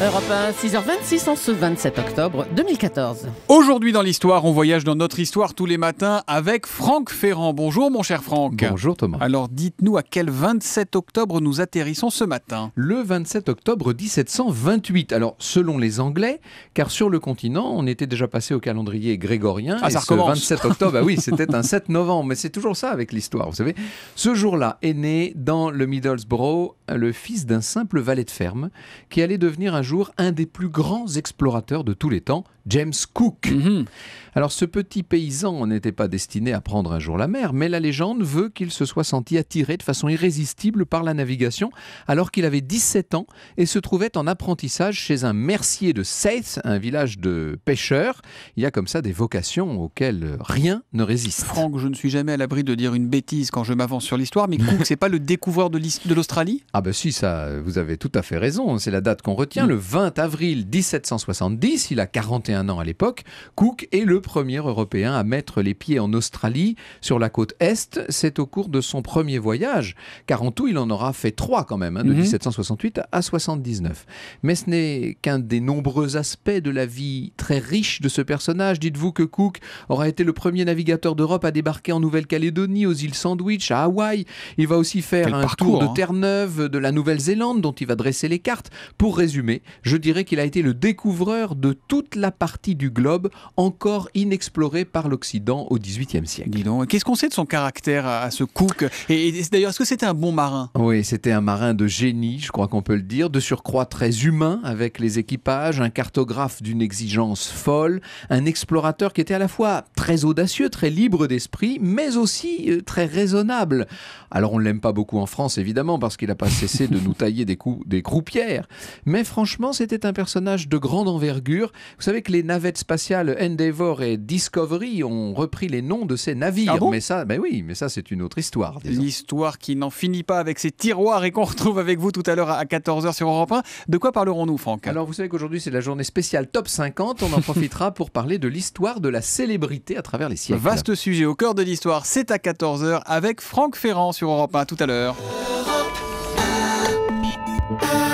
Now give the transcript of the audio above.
Europe 1, 6h26 en ce 27 octobre 2014. Aujourd'hui dans l'histoire, on voyage dans notre histoire tous les matins avec Franck Ferrand. Bonjour mon cher Franck. Bonjour Thomas. Alors dites-nous à quel 27 octobre nous atterrissons ce matin. Le 27 octobre 1728. Alors selon les Anglais, car sur le continent, on était déjà passé au calendrier grégorien. Ah, et ce 27 octobre, ah oui, c'était un 7 novembre, mais c'est toujours ça avec l'histoire, vous savez. Ce jour-là est né dans le Middlesbrough le fils d'un simple valet de ferme qui allait devenir un jour un des plus grands explorateurs de tous les temps, James Cook. Mhm. Alors ce petit paysan n'était pas destiné à prendre un jour la mer, mais la légende veut qu'il se soit senti attiré de façon irrésistible par la navigation alors qu'il avait 17 ans et se trouvait en apprentissage chez un mercier de Seth, un village de pêcheurs. Il y a comme ça des vocations auxquelles rien ne résiste. Franck, je ne suis jamais à l'abri de dire une bêtise quand je m'avance sur l'histoire, mais Cook, c'est pas le découvreur de l'Australie Ah ben si, ça, vous avez tout à fait raison. C'est la date qu'on retient, mm. le 20 avril 1770, il a 41 ans à l'époque, Cook est le premier Européen à mettre les pieds en Australie sur la côte Est. C'est au cours de son premier voyage, car en tout il en aura fait trois quand même, hein, de 1768 mhm. à 79. Mais ce n'est qu'un des nombreux aspects de la vie très riche de ce personnage. Dites-vous que Cook aura été le premier navigateur d'Europe à débarquer en Nouvelle-Calédonie, aux îles Sandwich, à Hawaï. Il va aussi faire un tour de hein. Terre-Neuve, de la Nouvelle-Zélande, dont il va dresser les cartes. Pour résumer, je dirais qu'il a été le découvreur de toute la partie du globe encore inexplorée par l'Occident au XVIIIe siècle. qu'est-ce qu'on sait de son caractère à ce Cook Et, d'ailleurs, est-ce que c'était un bon marin Oui, c'était un marin de génie, je crois qu'on peut le dire, de surcroît très humain avec les équipages, un cartographe d'une exigence folle, un explorateur qui était à la fois très audacieux, très libre d'esprit, mais aussi euh, très raisonnable. Alors on ne l'aime pas beaucoup en France, évidemment, parce qu'il n'a pas cessé de nous tailler des, coups, des croupières. Mais franchement, c'était un personnage de grande envergure. Vous savez que les navettes spatiales Endeavour et Discovery ont repris les noms de ces navires. Ah mais ça, ben oui, mais ça, c'est une autre histoire. L'histoire qui n'en finit pas avec ces tiroirs et qu'on retrouve avec vous tout à l'heure à 14h sur Europe 1. De quoi parlerons-nous, Franck Alors, vous savez qu'aujourd'hui, c'est la journée spéciale Top 50. On en profitera pour parler de l'histoire de la célébrité à travers les siècles. Vaste sujet au cœur de l'histoire. C'est à 14h avec Franck Ferrand sur Europe 1 tout à l'heure. Europe